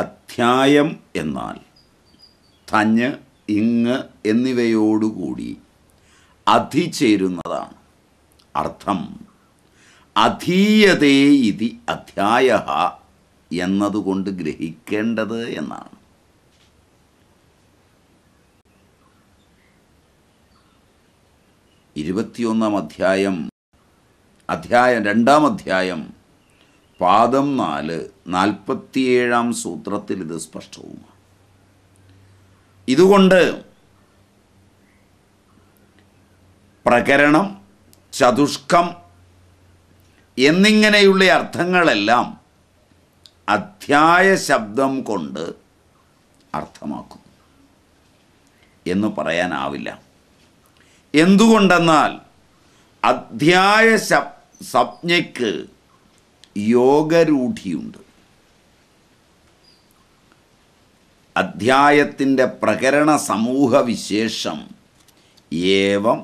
അധ്യായം എന്നാൽ തഞ്ഞ് ഇങ് എന്നിവയോടുകൂടി അധിചേരുന്നതാണ് അർത്ഥം അധീയതേ ഇതി അധ്യായ എന്നതുകൊണ്ട് ഗ്രഹിക്കേണ്ടത് എന്നാണ് ഇരുപത്തിയൊന്നാം അധ്യായം അധ്യായം രണ്ടാം അധ്യായം പാദം നാല് നാൽപ്പത്തിയേഴാം സൂത്രത്തിൽ ഇത് സ്പഷ്ടവുമാണ് ഇതുകൊണ്ട് പ്രകരണം ചതുഷ്കം എന്നിങ്ങനെയുള്ള അർത്ഥങ്ങളെല്ലാം അധ്യായ ശബ്ദം കൊണ്ട് അർത്ഥമാക്കുന്നു എന്ന് പറയാനാവില്ല എന്തുകൊണ്ടെന്നാൽ അധ്യായ ശബ് സംജ്ഞയ്ക്ക് യോഗരൂഢിയുണ്ട് അധ്യായത്തിൻ്റെ പ്രകരണ സമൂഹ വിശേഷം ഏവം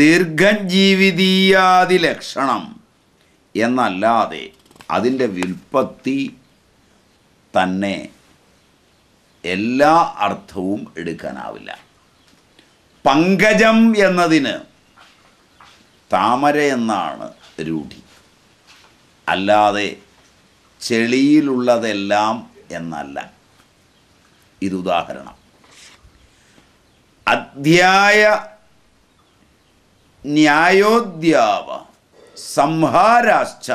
ദീർഘജീവിതീയാതി ലക്ഷണം എന്നല്ലാതെ അതിൻ്റെ വിൽപ്പത്തി തന്നെ എല്ലാ അർത്ഥവും എടുക്കാനാവില്ല പങ്കജം എന്നതിന് താമര എന്നാണ് രൂഢി അല്ലാതെ ചെളിയിലുള്ളതെല്ലാം എന്നല്ല ഇതുദാഹരണം അധ്യായ ന്യായോദ്യാവ സംഹാരാശ്ച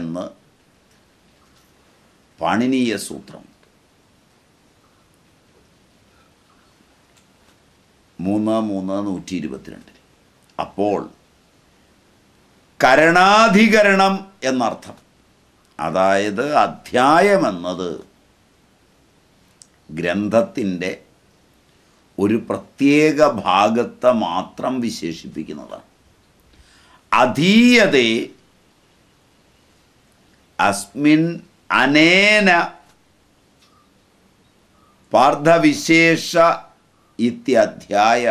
എന്ന് പാണിനീയ സൂത്രം മൂന്ന് മൂന്ന് നൂറ്റി ഇരുപത്തിരണ്ടിൽ അപ്പോൾ കരണാധികരണം എന്നർത്ഥം അതായത് അധ്യായം എന്നത് ഗ്രന്ഥത്തിൻ്റെ ഒരു പ്രത്യേക ഭാഗത്തെ മാത്രം വിശേഷിപ്പിക്കുന്നതാണ് അധീയതേ അസ്മിൻ അനേന പാർദ്ധവിശേഷ ഇത്യധ്യായ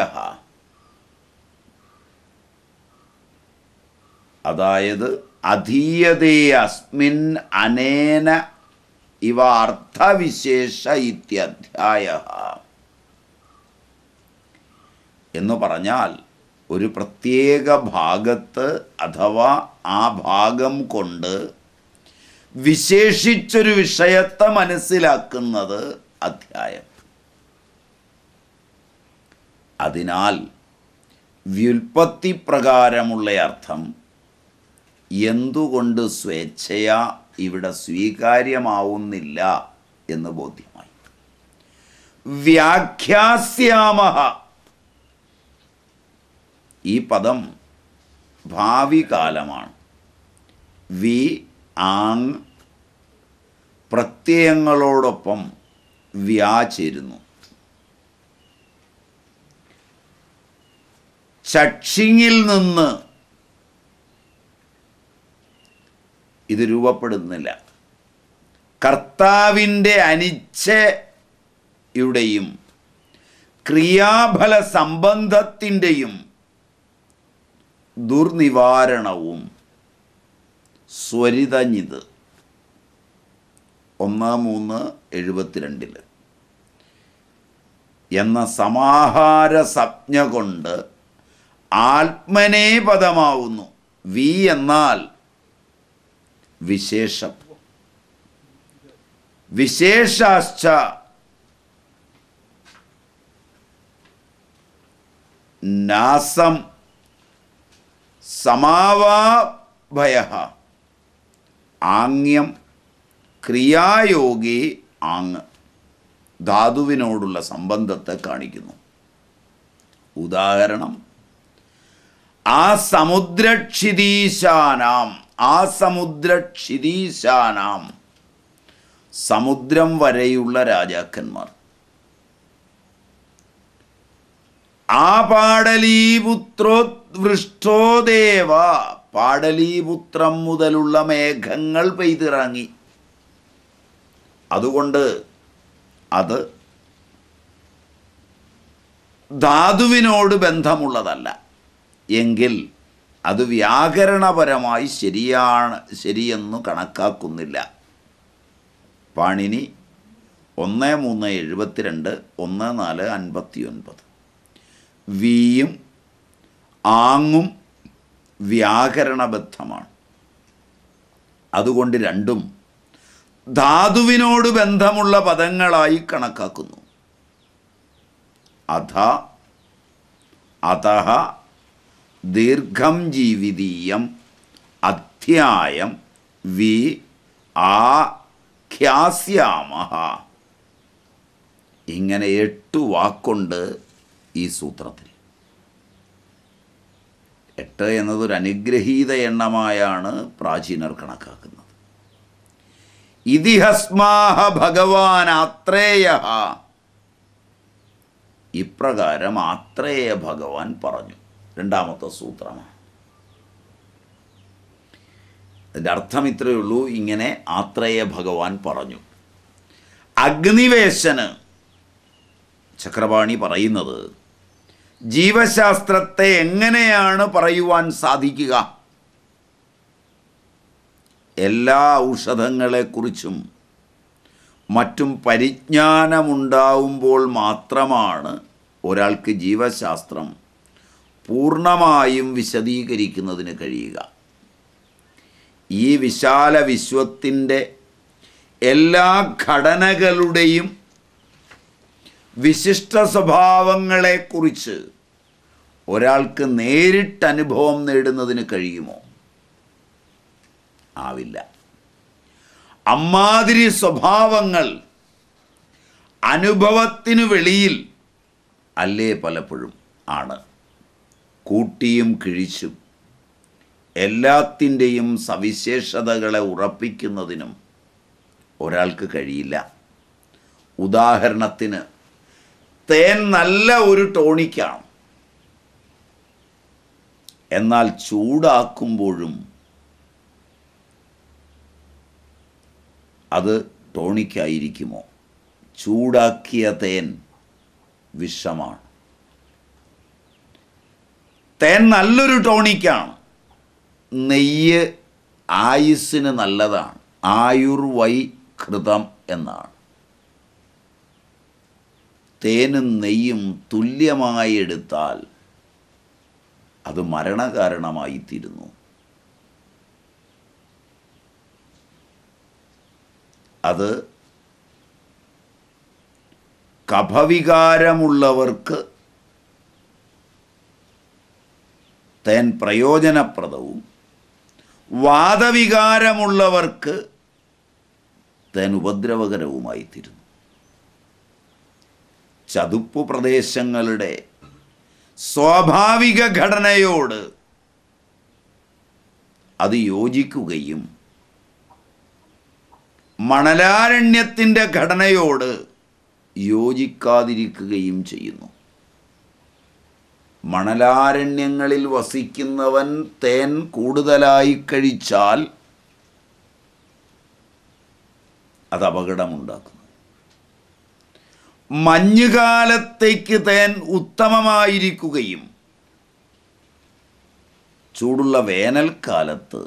അതായത് അധീയതേ അസ്മിൻ അനേന ഇവ അർത്ഥവിശേഷ ഇത്യധ്യായ എന്ന് പറഞ്ഞാൽ ഒരു പ്രത്യേക ഭാഗത്ത് അഥവാ ആ ഭാഗം കൊണ്ട് വിശേഷിച്ചൊരു വിഷയത്തെ മനസ്സിലാക്കുന്നത് അധ്യായം അതിനാൽ വ്യുൽപ്പത്തി പ്രകാരമുള്ള അർത്ഥം എന്തുകൊണ്ട് സ്വേച്ഛയാ ഇവിടെ സ്വീകാര്യമാവുന്നില്ല എന്ന് ബോധ്യമായി വ്യാഖ്യാസ്യാമഹ ഈ പദം ഭാവി കാലമാണ് വി ആങ് പ്രത്യയങ്ങളോടൊപ്പം വ്യാചേരുന്നു ചക്ഷിങ്ങിൽ നിന്ന് ഇത് രൂപപ്പെടുന്നില്ല കർത്താവിൻ്റെ അനിച്ഛയുടെയും ക്രിയാഫല സംബന്ധത്തിൻ്റെയും ദുർനിവാരണവും സ്വരിതഞ്ഞിത് ഒന്നാം മൂന്ന് എഴുപത്തിരണ്ടിൽ എന്ന സമാഹാര സംജ്ഞ കൊണ്ട് ആത്മനേ പദമാവുന്നു വി എന്നാൽ വിശേഷം വിശേഷാശ്ച നാസം സമാവാഭയ ആംഗ്യം ക്രിയായോഗി ആങ് ധാതുവിനോടുള്ള സംബന്ധത്തെ കാണിക്കുന്നു ഉദാഹരണം ആ സമുദ്രക്ഷിതീശാനാം ആ സമുദ്ര ക്ഷിരീശാനാം സമുദ്രം വരെയുള്ള രാജാക്കന്മാർ ആ ദേവ പാടലീപുത്രം മുതലുള്ള മേഘങ്ങൾ പെയ്തിറങ്ങി അതുകൊണ്ട് അത് ധാതുവിനോട് ബന്ധമുള്ളതല്ല എങ്കിൽ അത് വ്യാകരണപരമായി ശരിയാണ് ശരിയെന്ന് കണക്കാക്കുന്നില്ല പാണിനി ഒന്ന് മൂന്ന് എഴുപത്തിരണ്ട് ഒന്ന് നാല് അൻപത്തി ഒൻപത് വിയും ആങ്ങും വ്യാകരണബദ്ധമാണ് അതുകൊണ്ട് രണ്ടും ധാതുവിനോട് ബന്ധമുള്ള പദങ്ങളായി കണക്കാക്കുന്നു അധ അതഹ ദീർഘം ജീവിതീയം അധ്യായം വി ആഖ്യാസ്യാമ ഇങ്ങനെ എട്ട് വാക്കുണ്ട് ഈ സൂത്രത്തിൽ എട്ട് എന്നതൊരു അനുഗ്രഹീത എണ്ണമായാണ് പ്രാചീനർ കണക്കാക്കുന്നത് ഇതിഹസ്മാഹ ഭഗവാൻ ആത്രേയ ഇപ്രകാരം ആത്രേയ ഭഗവാൻ പറഞ്ഞു രണ്ടാമത്തെ സൂത്രമാണ് അതിൻ്റെ അർത്ഥം ഇത്രയേ ഉള്ളൂ ഇങ്ങനെ ആത്രേയ ഭഗവാൻ പറഞ്ഞു അഗ്നിവേശന് ചക്രപാണി പറയുന്നത് ജീവശാസ്ത്രത്തെ എങ്ങനെയാണ് പറയുവാൻ സാധിക്കുക എല്ലാ ഔഷധങ്ങളെക്കുറിച്ചും മറ്റും പരിജ്ഞാനമുണ്ടാവുമ്പോൾ മാത്രമാണ് ഒരാൾക്ക് ജീവശാസ്ത്രം പൂർണ്ണമായും വിശദീകരിക്കുന്നതിന് കഴിയുക ഈ വിശാല വിശ്വത്തിൻ്റെ എല്ലാ ഘടനകളുടെയും വിശിഷ്ട സ്വഭാവങ്ങളെക്കുറിച്ച് ഒരാൾക്ക് നേരിട്ട് അനുഭവം നേടുന്നതിന് കഴിയുമോ ആവില്ല അമ്മാതിരി സ്വഭാവങ്ങൾ അനുഭവത്തിനു വെളിയിൽ അല്ലേ പലപ്പോഴും ആണ് കൂട്ടിയും കിഴിച്ചും എല്ലാത്തിൻ്റെയും സവിശേഷതകളെ ഉറപ്പിക്കുന്നതിനും ഒരാൾക്ക് കഴിയില്ല ഉദാഹരണത്തിന് തേൻ നല്ല ഒരു ടോണിക്കാണ് എന്നാൽ ചൂടാക്കുമ്പോഴും അത് ടോണിക്കായിരിക്കുമോ ചൂടാക്കിയ തേൻ വിഷമാണ് തേൻ നല്ലൊരു ടോണിക്കാണ് നെയ്യ് ആയുസ്സിന് നല്ലതാണ് ആയുർവൈ കൃതം എന്നാണ് തേനും നെയ്യും തുല്യമായി എടുത്താൽ അത് മരണകാരണമായിത്തീരുന്നു അത് കഫവികാരമുള്ളവർക്ക് തേൻ പ്രയോജനപ്രദവും വാദവികാരമുള്ളവർക്ക് തേൻ ഉപദ്രവകരവുമായിത്തീരുന്നു ചതുപ്പു പ്രദേശങ്ങളുടെ സ്വാഭാവിക ഘടനയോട് അത് യോജിക്കുകയും മണലാരണ്യത്തിൻ്റെ ഘടനയോട് യോജിക്കാതിരിക്കുകയും ചെയ്യുന്നു മണലാരണ്യങ്ങളിൽ വസിക്കുന്നവൻ തേൻ കൂടുതലായി കഴിച്ചാൽ അത് അപകടമുണ്ടാക്കുന്നു മഞ്ഞുകാലത്തേക്ക് തേൻ ഉത്തമമായിരിക്കുകയും ചൂടുള്ള വേനൽക്കാലത്ത്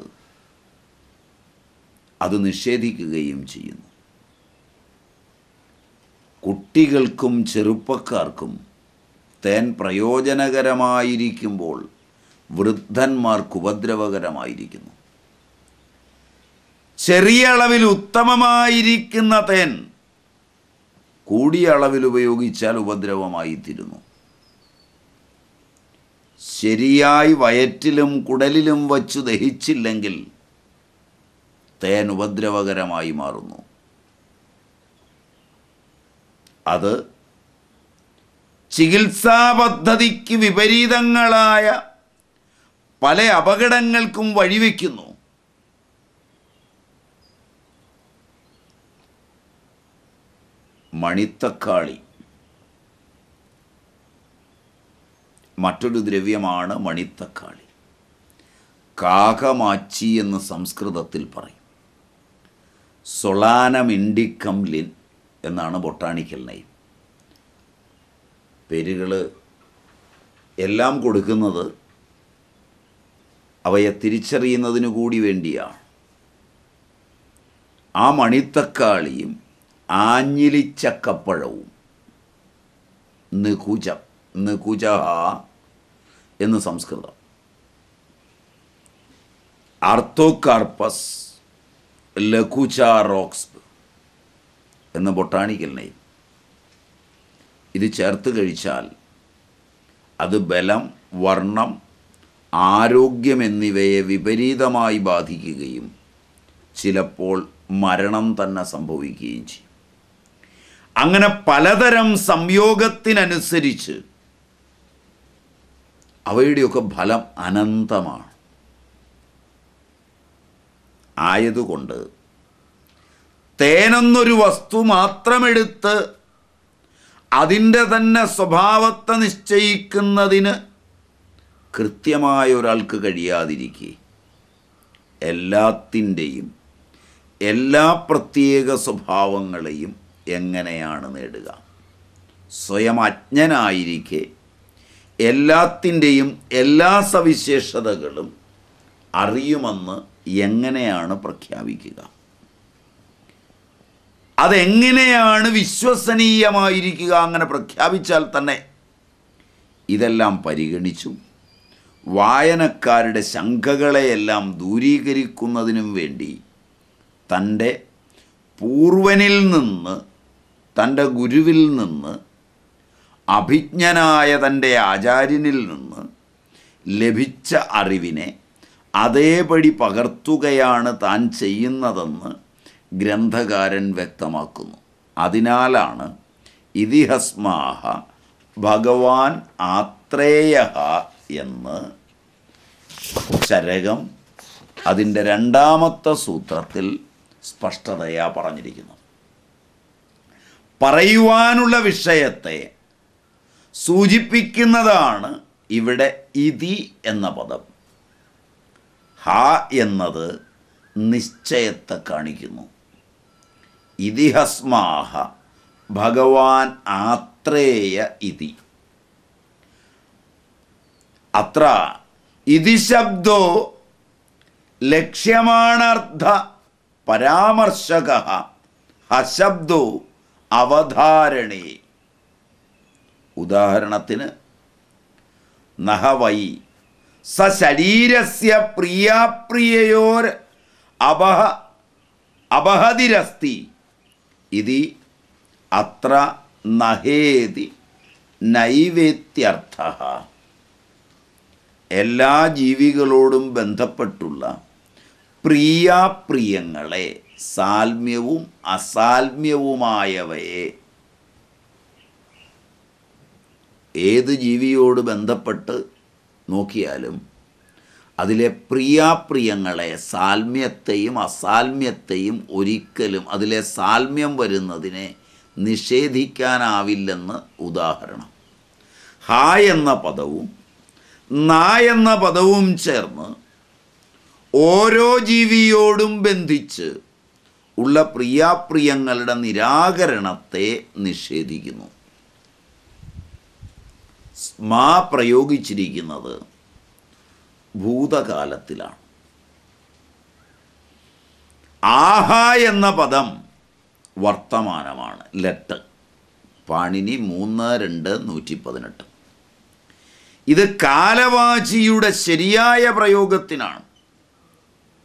അത് നിഷേധിക്കുകയും ചെയ്യുന്നു കുട്ടികൾക്കും ചെറുപ്പക്കാർക്കും തേൻ പ്രയോജനകരമായിരിക്കുമ്പോൾ വൃദ്ധന്മാർക്ക് ഉപദ്രവകരമായിരിക്കുന്നു ചെറിയ അളവിൽ ഉത്തമമായിരിക്കുന്ന തേൻ കൂടിയ അളവിൽ ഉപയോഗിച്ചാൽ ഉപദ്രവമായിത്തീരുന്നു ശരിയായി വയറ്റിലും കുടലിലും വച്ചു ദഹിച്ചില്ലെങ്കിൽ തേൻ ഉപദ്രവകരമായി മാറുന്നു അത് ചികിത്സാ പദ്ധതിക്ക് വിപരീതങ്ങളായ പല അപകടങ്ങൾക്കും വഴിവെക്കുന്നു മണിത്തക്കാളി മറ്റൊരു ദ്രവ്യമാണ് മണിത്തക്കാളി കാകമാച്ചി എന്ന് സംസ്കൃതത്തിൽ പറയും സൊളാനമിൻഡിക്കംലിൻ എന്നാണ് ബൊട്ടാണിക്കൽ നെയ്മ് പേരുകൾ എല്ലാം കൊടുക്കുന്നത് അവയെ തിരിച്ചറിയുന്നതിനു കൂടി വേണ്ടിയാണ് ആ മണിത്തക്കാളിയും ആഞ്ഞിലിച്ചക്കപ്പഴവും നികുജ നികുജ എന്ന് സംസ്കൃതം ആർത്തോകാർപ്പസ് ലഘുചാറോക്സ് എന്ന് ബൊട്ടാണിക്കൽ നെയ്മ് ഇത് ചേർത്ത് കഴിച്ചാൽ അത് ബലം വർണ്ണം ആരോഗ്യം എന്നിവയെ വിപരീതമായി ബാധിക്കുകയും ചിലപ്പോൾ മരണം തന്നെ സംഭവിക്കുകയും ചെയ്യും അങ്ങനെ പലതരം സംയോഗത്തിനനുസരിച്ച് അവയുടെയൊക്കെ ഫലം അനന്തമാണ് ആയതുകൊണ്ട് തേനെന്നൊരു വസ്തു മാത്രമെടുത്ത് അതിൻ്റെ തന്നെ സ്വഭാവത്തെ നിശ്ചയിക്കുന്നതിന് കൃത്യമായ ഒരാൾക്ക് കഴിയാതിരിക്കെ എല്ലാത്തിൻ്റെയും എല്ലാ പ്രത്യേക സ്വഭാവങ്ങളെയും എങ്ങനെയാണ് നേടുക സ്വയം അജ്ഞനായിരിക്കെ എല്ലാത്തിൻ്റെയും എല്ലാ സവിശേഷതകളും അറിയുമെന്ന് എങ്ങനെയാണ് പ്രഖ്യാപിക്കുക അതെങ്ങനെയാണ് വിശ്വസനീയമായിരിക്കുക അങ്ങനെ പ്രഖ്യാപിച്ചാൽ തന്നെ ഇതെല്ലാം പരിഗണിച്ചും വായനക്കാരുടെ ശങ്കകളെയെല്ലാം ദൂരീകരിക്കുന്നതിനും വേണ്ടി തൻ്റെ പൂർവനിൽ നിന്ന് തൻ്റെ ഗുരുവിൽ നിന്ന് അഭിജ്ഞനായ തൻ്റെ ആചാര്യനിൽ നിന്ന് ലഭിച്ച അറിവിനെ അതേപടി പകർത്തുകയാണ് താൻ ചെയ്യുന്നതെന്ന് ഗ്രന്ഥകാരൻ വ്യക്തമാക്കുന്നു അതിനാലാണ് ഇതിഹസ്മാഹ ഭഗവാൻ ആത്രേയ എന്ന് ചരകം അതിൻ്റെ രണ്ടാമത്തെ സൂത്രത്തിൽ സ്പഷ്ടതയാ പറഞ്ഞിരിക്കുന്നു പറയുവാനുള്ള വിഷയത്തെ സൂചിപ്പിക്കുന്നതാണ് ഇവിടെ ഇതി എന്ന പദം ഹ എന്നത് നിശ്ചയത്തെ കാണിക്കുന്നു ഇതിഹസ്മാഹ ഭഗവാൻ ആത്രേയ ഇതി അത്ര ഇതി ശബ്ദോ ലക്ഷ്യമാണർത്ഥ പരാമർശക ഹശബ്ദോ അവധാരണേ ഉദാഹരണത്തിന് നഹവൈ സ സശരീരസ്യ പ്രിയാപ്രിയയോർ അപഹ അപഹതിരസ്തി ഇതി അത്ര നഹേതി നൈവേദ്യർത്ഥ എല്ലാ ജീവികളോടും ബന്ധപ്പെട്ടുള്ള പ്രിയാപ്രിയങ്ങളെ സാൽമ്യവും അസാൽമ്യവുമായവയെ ഏത് ജീവിയോട് ബന്ധപ്പെട്ട് നോക്കിയാലും അതിലെ പ്രിയാപ്രിയങ്ങളെ സാൽമ്യത്തെയും അസാൽമ്യത്തെയും ഒരിക്കലും അതിലെ സാൽമ്യം വരുന്നതിനെ നിഷേധിക്കാനാവില്ലെന്ന് ഉദാഹരണം ഹ എന്ന പദവും ന എന്ന പദവും ചേർന്ന് ഓരോ ജീവിയോടും ബന്ധിച്ച് ഉള്ള പ്രിയാപ്രിയങ്ങളുടെ നിരാകരണത്തെ നിഷേധിക്കുന്നു മാ പ്രയോഗിച്ചിരിക്കുന്നത് ഭൂതകാലത്തിലാണ് ആഹ എന്ന പദം വർത്തമാനമാണ് ലെറ്റ് പാണിനി മൂന്ന് രണ്ട് നൂറ്റി പതിനെട്ട് ഇത് കാലവാചിയുടെ ശരിയായ പ്രയോഗത്തിനാണ്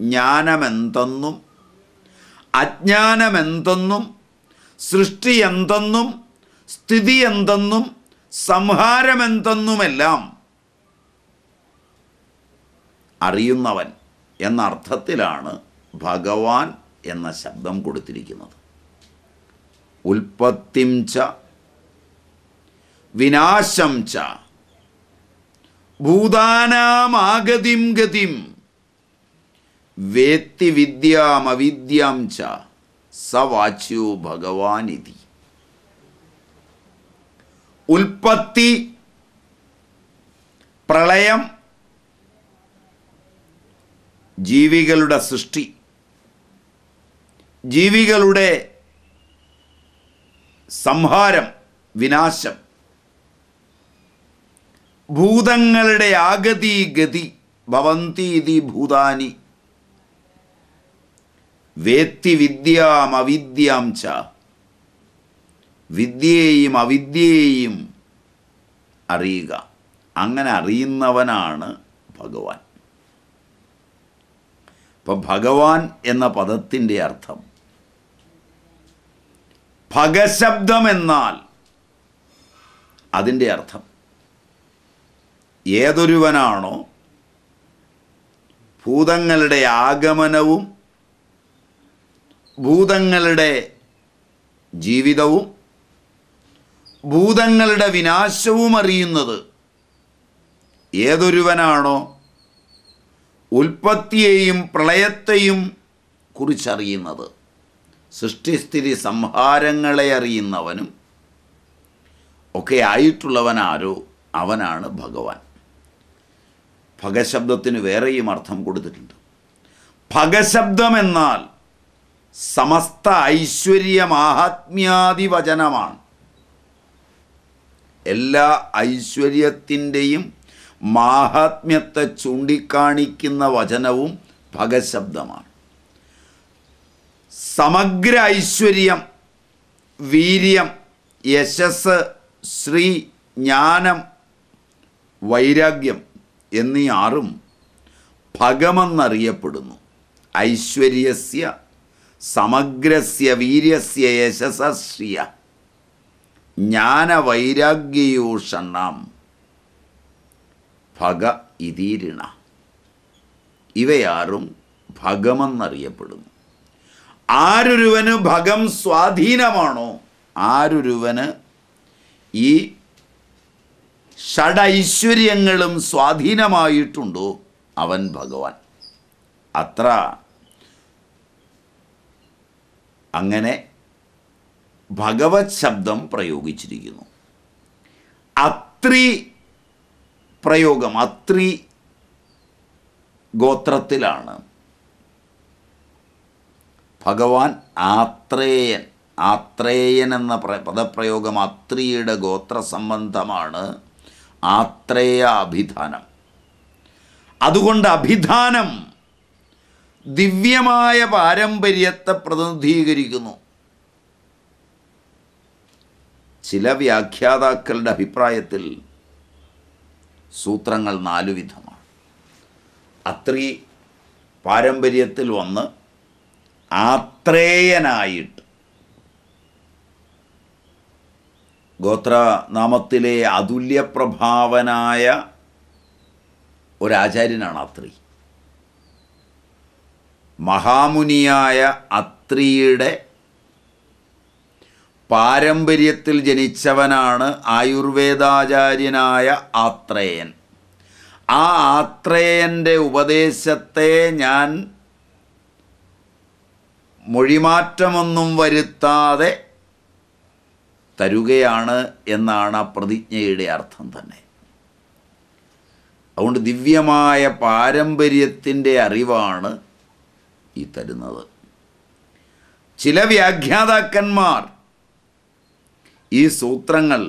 ജ്ഞാനമെന്തെന്നും അജ്ഞാനമെന്തെന്നും സൃഷ്ടി എന്തെന്നും സ്ഥിതി എന്തെന്നും സംഹാരമെന്തെന്നുമെല്ലാം അറിയുന്നവൻ എന്ന അർത്ഥത്തിലാണ് ഭഗവാൻ എന്ന ശബ്ദം കൊടുത്തിരിക്കുന്നത് ഉൽപ്പത്തിം ച വിനാശം ച ഭൂതാനാമാഗതിം ഗതിം വേത്തി അവിദ്യാം ച സവാച്യു ഭഗവാനിതി ഉൽപ്പത്തി പ്രളയം ജീവികളുടെ സൃഷ്ടി ജീവികളുടെ സംഹാരം വിനാശം ഭൂതങ്ങളുടെ ആഗതി ഗതി ഭവന്തീതി ഭൂതാനി വേത്തി വിദ്യാം അവിദ്യാം ച വിദ്യയെയും അവിദ്യയെയും അറിയുക അങ്ങനെ അറിയുന്നവനാണ് ഭഗവാൻ ഇപ്പം ഭഗവാൻ എന്ന പദത്തിൻ്റെ അർത്ഥം എന്നാൽ അതിൻ്റെ അർത്ഥം ഏതൊരുവനാണോ ഭൂതങ്ങളുടെ ആഗമനവും ഭൂതങ്ങളുടെ ജീവിതവും ഭൂതങ്ങളുടെ വിനാശവും അറിയുന്നത് ഏതൊരുവനാണോ ഉൽപ്പത്തിയെയും പ്രളയത്തെയും കുറിച്ചറിയുന്നത് സൃഷ്ടിസ്ഥിതി സംഹാരങ്ങളെ അറിയുന്നവനും ഒക്കെ ആയിട്ടുള്ളവനാരോ അവനാണ് ഭഗവാൻ ഭഗശബ്ദത്തിന് വേറെയും അർത്ഥം കൊടുത്തിട്ടുണ്ട് എന്നാൽ സമസ്ത ഐശ്വര്യമാഹാത്മ്യാദിവചനമാണ് എല്ലാ ഐശ്വര്യത്തിൻ്റെയും മാഹാത്മ്യത്തെ ചൂണ്ടിക്കാണിക്കുന്ന വചനവും ഭഗശബ്ദമാണ് സമഗ്ര ഐശ്വര്യം വീര്യം യശസ് ശ്രീ ജ്ഞാനം വൈരാഗ്യം എന്നീ ആറും ഭഗമെന്നറിയപ്പെടുന്നു ഐശ്വര്യസ്യ സമഗ്രസ്യ വീര്യസ്യ യശസ്യ ജ്ഞാനവൈരാഗ്യയൂഷണം ഭഗ ഇതീരിണ ഇവയാറും ഭഗമെന്നറിയപ്പെടുന്നു ആരൊരുവന് ഭഗം സ്വാധീനമാണോ ആരൊരുവന് ഈ ഷഡൈശ്വര്യങ്ങളും സ്വാധീനമായിട്ടുണ്ടോ അവൻ ഭഗവാൻ അത്ര അങ്ങനെ ഭഗവത് ശബ്ദം പ്രയോഗിച്ചിരിക്കുന്നു അത്രി പ്രയോഗം അത്രി ഗോത്രത്തിലാണ് ഭഗവാൻ ആത്രേയൻ ആത്രേയൻ എന്ന പദപ്രയോഗം അത്രിയുടെ ഗോത്ര സംബന്ധമാണ് ആത്രേയ അഭിധാനം അതുകൊണ്ട് അഭിധാനം ദിവ്യമായ പാരമ്പര്യത്തെ പ്രതിനിധീകരിക്കുന്നു ചില വ്യാഖ്യാതാക്കളുടെ അഭിപ്രായത്തിൽ സൂത്രങ്ങൾ നാലു വിധമാണ് അത്രി പാരമ്പര്യത്തിൽ വന്ന് ആത്രേയനായിട്ട് ഗോത്രനാമത്തിലെ അതുല്യപ്രഭാവനായ ഒരാചാര്യനാണ് അത്രി മഹാമുനിയായ അത്രിയുടെ പാരമ്പര്യത്തിൽ ജനിച്ചവനാണ് ആയുർവേദാചാര്യനായ ആത്രേയൻ ആ ആത്രേയൻ്റെ ഉപദേശത്തെ ഞാൻ മൊഴിമാറ്റമൊന്നും വരുത്താതെ തരുകയാണ് എന്നാണ് ആ പ്രതിജ്ഞയുടെ അർത്ഥം തന്നെ അതുകൊണ്ട് ദിവ്യമായ പാരമ്പര്യത്തിൻ്റെ അറിവാണ് ഈ തരുന്നത് ചില വ്യാഖ്യാതാക്കന്മാർ ഈ സൂത്രങ്ങൾ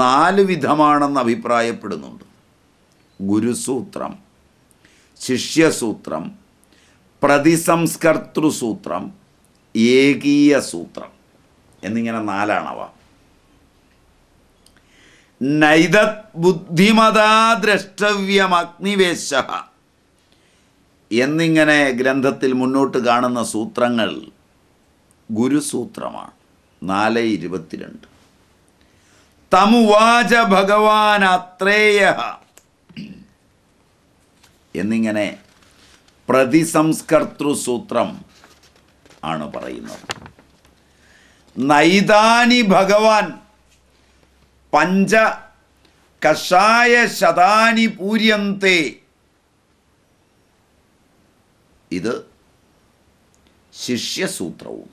നാല് വിധമാണെന്ന് അഭിപ്രായപ്പെടുന്നുണ്ട് ഗുരുസൂത്രം ശിഷ്യസൂത്രം പ്രതിസംസ്കർത്തൃസൂത്രം ഏകീയ സൂത്രം എന്നിങ്ങനെ നാലാണവ നൈതത് ബുദ്ധിമതാ അഗ്നിവേശ എന്നിങ്ങനെ ഗ്രന്ഥത്തിൽ മുന്നോട്ട് കാണുന്ന സൂത്രങ്ങൾ ഗുരുസൂത്രമാണ് നാല് ഇരുപത്തിരണ്ട് തമുവാച ഭഗവാൻ അത്രേയ എന്നിങ്ങനെ പ്രതിസംസ്കർത്തൃസൂത്രം ആണ് പറയുന്നത് നൈതാനി ഭഗവാൻ പഞ്ച കഷായ ശതാനി പൂര്യന്തേ ഇത് ശിഷ്യസൂത്രവും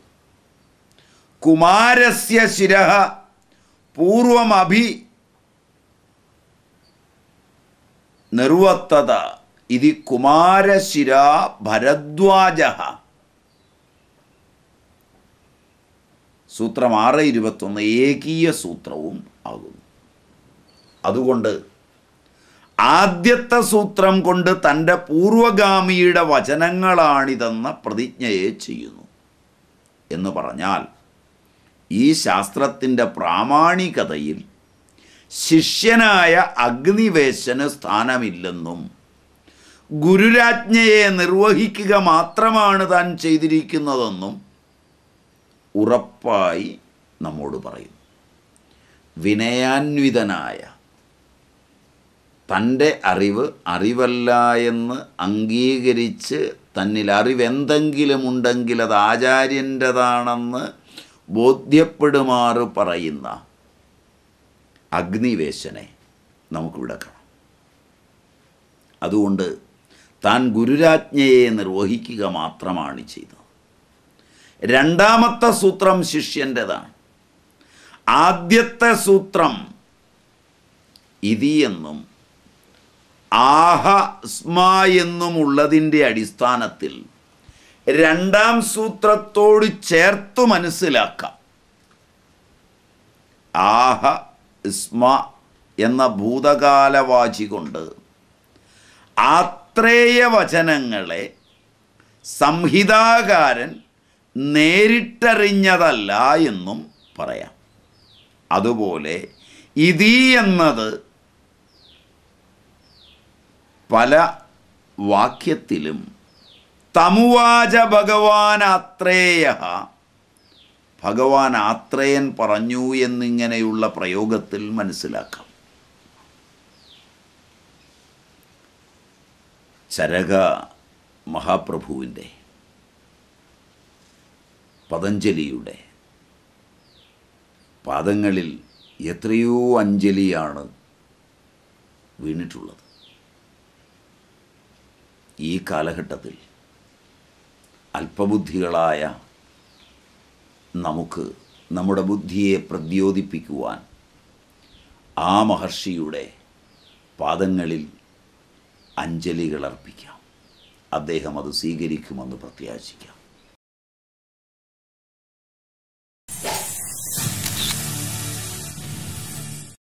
കുമാരസ്യ ശിരഹ പൂർവമഭി നിർവത്തത ഇതി കുമാരശിര ഭരദ്വാജ സൂത്രം ആറ് ഇരുപത്തൊന്ന് ഏകീയ സൂത്രവും ആകുന്നു അതുകൊണ്ട് ആദ്യത്തെ സൂത്രം കൊണ്ട് തൻ്റെ പൂർവഗാമിയുടെ വചനങ്ങളാണിതെന്ന പ്രതിജ്ഞയെ ചെയ്യുന്നു എന്ന് പറഞ്ഞാൽ ഈ ശാസ്ത്രത്തിൻ്റെ പ്രാമാണികതയിൽ ശിഷ്യനായ അഗ്നിവേശന് സ്ഥാനമില്ലെന്നും ഗുരുരാജ്ഞയെ നിർവഹിക്കുക മാത്രമാണ് താൻ ചെയ്തിരിക്കുന്നതെന്നും ഉറപ്പായി നമ്മോട് പറയും വിനയാന്വിതനായ തൻ്റെ അറിവ് അറിവല്ല എന്ന് അംഗീകരിച്ച് തന്നിൽ അറിവെന്തെങ്കിലുമുണ്ടെങ്കിൽ അത് ആചാര്യൻ്റെതാണെന്ന് ബോധ്യപ്പെടുമാറ് പറയുന്ന അഗ്നിവേശനെ നമുക്കിവിടെ കാണാം അതുകൊണ്ട് താൻ ഗുരുരാജ്ഞയെ നിർവഹിക്കുക മാത്രമാണ് ചെയ്തത് രണ്ടാമത്തെ സൂത്രം ശിഷ്യൻ്റെതാണ് ആദ്യത്തെ സൂത്രം ഇതി എന്നും ആഹ സ്മ അടിസ്ഥാനത്തിൽ രണ്ടാം സൂത്രത്തോട് ചേർത്തു മനസ്സിലാക്കാം ആഹ ഇസ്മ എന്ന ഭൂതകാലവാചി കൊണ്ട് ആത്രേയ വചനങ്ങളെ സംഹിതാകാരൻ നേരിട്ടറിഞ്ഞതല്ല എന്നും പറയാം അതുപോലെ ഇതി എന്നത് പല വാക്യത്തിലും തമുവാച ഭഗവാൻ ആത്രേയ ഭഗവാൻ ആത്രേയൻ പറഞ്ഞു എന്നിങ്ങനെയുള്ള പ്രയോഗത്തിൽ മനസ്സിലാക്കാം ചരക മഹാപ്രഭുവിൻ്റെ പതഞ്ജലിയുടെ പാദങ്ങളിൽ എത്രയോ അഞ്ജലിയാണ് വീണിട്ടുള്ളത് ഈ കാലഘട്ടത്തിൽ അല്പബുദ്ധികളായ നമുക്ക് നമ്മുടെ ബുദ്ധിയെ പ്രദ്യോതിപ്പിക്കുവാൻ ആ മഹർഷിയുടെ പാദങ്ങളിൽ അഞ്ജലികൾ അർപ്പിക്കാം അദ്ദേഹം അത് സ്വീകരിക്കുമെന്ന് പ്രത്യാശിക്കാം